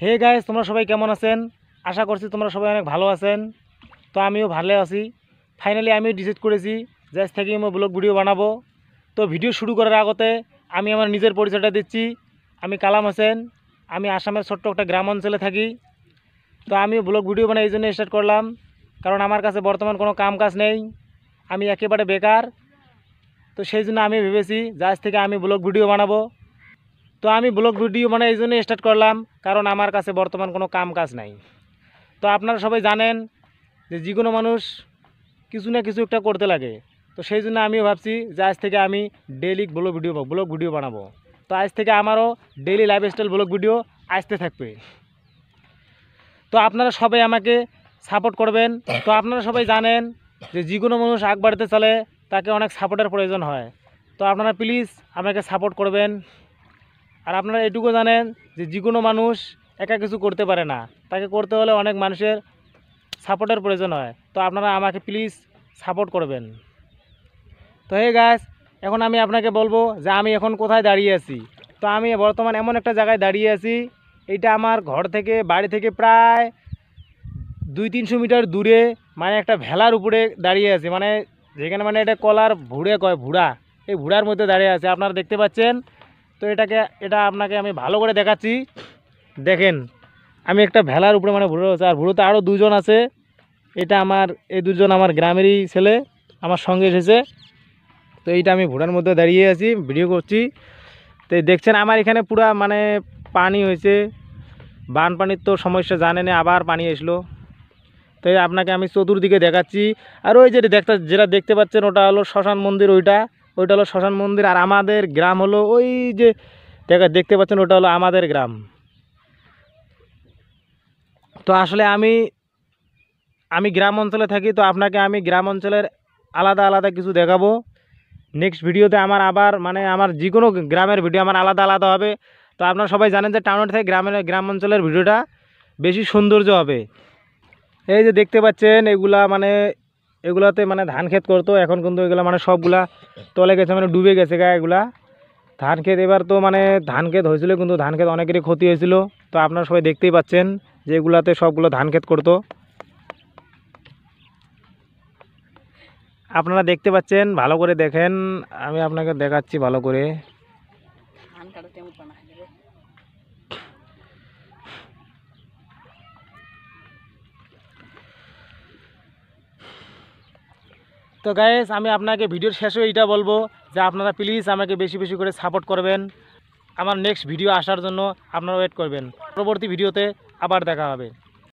হে গায়ে তোমরা সবাই কেমন আছেন আশা করছি তোমরা সবাই অনেক ভালো আছেন তো আমিও ভালো আছি ফাইনালি আমিও ডিসাইড করেছি যে আজ থেকে আমি ব্লগ ভিডিও বানাবো তো ভিডিও শুরু করার আগতে আমি আমার নিজের পরিচয়টা দিচ্ছি আমি কালাম হোসেন আমি আসামের ছোট্ট একটা গ্রাম অঞ্চলে থাকি তো আমিও ব্লগ ভিডিও বানাই এই জন্য স্টার্ট করলাম কারণ আমার কাছে বর্তমান কোনো কাম কাজ নেই আমি একেবারে বেকার তো সেই জন্য আমি ভেবেছি যে আজ থেকে আমি ব্লগ ভিডিও বানাবো তো আমি ব্লগ ভিডিও মানে এই জন্যই স্টার্ট করলাম কারণ আমার কাছে বর্তমান কোনো কাম কাজ নাই তো আপনারা সবাই জানেন যে যে কোনো মানুষ কিছু না কিছু একটা করতে লাগে তো সেই জন্য আমিও ভাবছি যে আজ থেকে আমি daily blog video blog video বানাবো তো আজ থেকে আমারও ডেইলি লাইফস্টাইল ব্লগ ভিডিও আসতে থাকবে তো আপনারা সবাই আমাকে সাপোর্ট করবেন তো আপনারা সবাই জানেন যে যে কোনো মানুষ আগ বাড়তে চলে তাকে অনেক সাপোর্টের প্রয়োজন হয় তো আপনারা প্লিজ আমাকে সাপোর্ট করবেন আর আপনারা এটুকু জানেন যে যে কোনো মানুষ একা কিছু করতে পারে না তাকে করতে হলে অনেক মানুষের সাপোর্টের প্রয়োজন হয় তো আপনারা আমাকে প্লিজ সাপোর্ট করবেন তো হে গাছ এখন আমি আপনাকে বলবো যে আমি এখন কোথায় দাঁড়িয়ে আছি তো আমি বর্তমান এমন একটা জায়গায় দাঁড়িয়ে আছি এটা আমার ঘর থেকে বাড়ি থেকে প্রায় দুই তিনশো মিটার দূরে মানে একটা ভেলার উপরে দাঁড়িয়ে আছে মানে যেখানে মানে এটা কলার ভুড়ে কয় ভুড়া এই ভুড়ার মধ্যে দাঁড়িয়ে আছে আপনারা দেখতে পাচ্ছেন তো এটাকে এটা আপনাকে আমি ভালো করে দেখাচ্ছি দেখেন আমি একটা ভেলার উপরে মানে ভুড়ো আছে আর ভুড়োতে আরও দুজন আছে এটা আমার এই দুজন আমার গ্রামেরই ছেলে আমার সঙ্গে এসেছে তো এইটা আমি ভুড়ার মধ্যে দাঁড়িয়ে আছি ভিডিও করছি তো দেখছেন আমার এখানে পুরা মানে পানি হয়েছে বানপানির তো সমস্যা জানেন আবার পানি এসলো তো আপনাকে আমি চতুর্দিকে দেখাচ্ছি আর ওই যেটা দেখতে যেটা দেখতে পাচ্ছেন ওটা হলো শ্মশান মন্দির ওইটা ওইটা হলো শ্মশান মন্দির আর আমাদের গ্রাম হলো ওই যে জায়গা দেখতে পাচ্ছেন ওটা হলো আমাদের গ্রাম তো আসলে আমি আমি গ্রাম অঞ্চলে থাকি তো আপনাকে আমি গ্রাম অঞ্চলের আলাদা আলাদা কিছু দেখাবো নেক্সট ভিডিওতে আমার আবার মানে আমার যে কোনো গ্রামের ভিডিও আমার আলাদা আলাদা হবে তো আপনারা সবাই জানেন যে টাউনের থেকে গ্রামের গ্রাম অঞ্চলের ভিডিওটা বেশি সৌন্দর্য হবে এই যে দেখতে পাচ্ছেন এগুলা মানে এগুলাতে মানে ধান ক্ষেত করতো এখন কিন্তু এগুলো মানে সবগুলা তলে গেছে মানে ডুবে গেছে গা এগুলা ধান ক্ষেত এবার তো মানে ধান ক্ষেত হয়েছিল কিন্তু ধান ক্ষেত অনেকেরই ক্ষতি হয়েছিল তো আপনারা সবাই দেখতেই পাচ্ছেন যে এগুলাতে সবগুলো ধান ক্ষেত করতো আপনারা দেখতে পাচ্ছেন ভালো করে দেখেন আমি আপনাকে দেখাচ্ছি ভালো করে ধান তো গায়েস আমি আপনাকে ভিডিওর শেষে এইটা বলবো যে আপনারা প্লিজ আমাকে বেশি বেশি করে সাপোর্ট করবেন আমার নেক্সট ভিডিও আসার জন্য আপনারা ওয়েট করবেন পরবর্তী ভিডিওতে আবার দেখা হবে